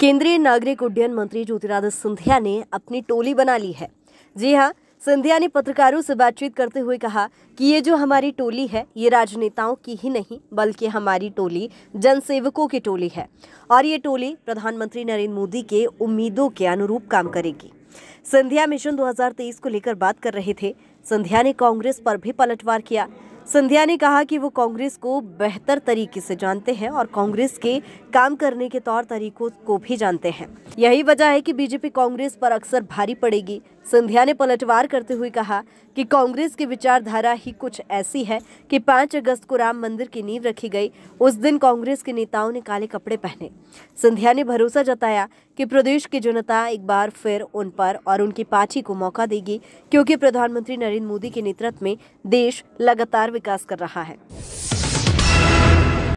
केंद्रीय नागरिक उड्डयन मंत्री ज्योतिरादित्य सिंधिया ने अपनी टोली बना ली है जी हाँ सिंधिया ने पत्रकारों से बातचीत करते हुए कहा कि ये जो हमारी टोली है ये राजनेताओं की ही नहीं बल्कि हमारी टोली जनसेवकों की टोली है और ये टोली प्रधानमंत्री नरेंद्र मोदी के उम्मीदों के अनुरूप काम करेगी सिंधिया मिशन 2023 को लेकर बात कर रहे थे सिंधिया ने कांग्रेस पर भी पलटवार किया संध्या ने कहा कि वो कांग्रेस को बेहतर तरीके से जानते हैं और कांग्रेस के काम करने के तौर तरीकों को भी जानते हैं यही वजह है कि बीजेपी कांग्रेस पर अक्सर भारी पड़ेगी संध्या ने पलटवार करते हुए कहा कि कांग्रेस की विचारधारा ही कुछ ऐसी है कि 5 अगस्त को राम मंदिर की नींव रखी गई उस दिन कांग्रेस के नेताओं ने काले कपड़े पहने संध्या ने भरोसा जताया कि प्रदेश की जनता एक बार फिर उन पर और उनकी पार्टी को मौका देगी क्योंकि प्रधानमंत्री नरेंद्र मोदी के नेतृत्व में देश लगातार विकास कर रहा है